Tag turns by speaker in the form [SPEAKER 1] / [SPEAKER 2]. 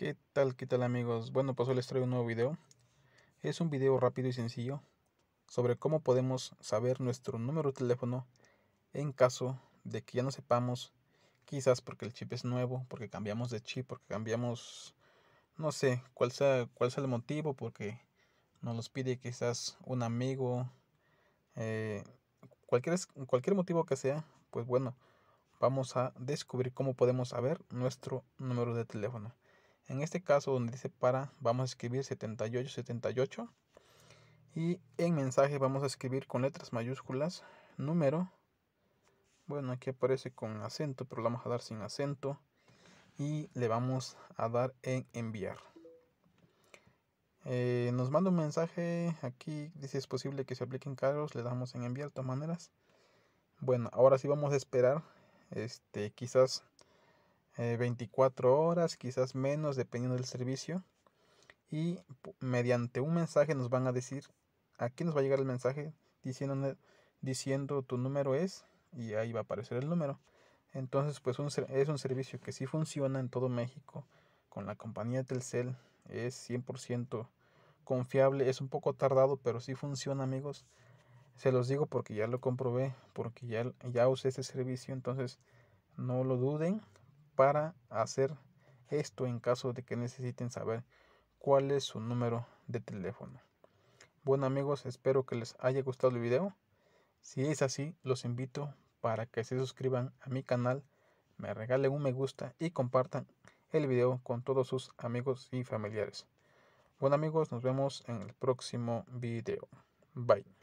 [SPEAKER 1] ¿Qué tal, qué tal amigos? Bueno, pues hoy les traigo un nuevo video. Es un video rápido y sencillo sobre cómo podemos saber nuestro número de teléfono en caso de que ya no sepamos, quizás porque el chip es nuevo, porque cambiamos de chip, porque cambiamos, no sé, cuál sea, cuál sea el motivo, porque nos los pide quizás un amigo, eh, cualquier motivo que sea, pues bueno, vamos a descubrir cómo podemos saber nuestro número de teléfono. En este caso donde dice para, vamos a escribir 7878. y en mensaje vamos a escribir con letras mayúsculas número. Bueno, aquí aparece con acento, pero lo vamos a dar sin acento. Y le vamos a dar en enviar. Eh, nos manda un mensaje aquí, dice es posible que se apliquen cargos, le damos en enviar de todas maneras. Bueno, ahora sí vamos a esperar. Este, quizás 24 eh, horas, quizás menos, dependiendo del servicio. Y mediante un mensaje nos van a decir, aquí nos va a llegar el mensaje diciendo, diciendo tu número es, y ahí va a aparecer el número. Entonces, pues es un servicio que sí funciona en todo México con la compañía Telcel. Es 100% confiable, es un poco tardado, pero sí funciona, amigos. Se los digo porque ya lo comprobé, porque ya, ya usé ese servicio, entonces no lo duden para hacer esto en caso de que necesiten saber cuál es su número de teléfono. Bueno amigos, espero que les haya gustado el video. Si es así, los invito para que se suscriban a mi canal, me regalen un me gusta y compartan el video con todos sus amigos y familiares. Bueno amigos, nos vemos en el próximo video. Bye.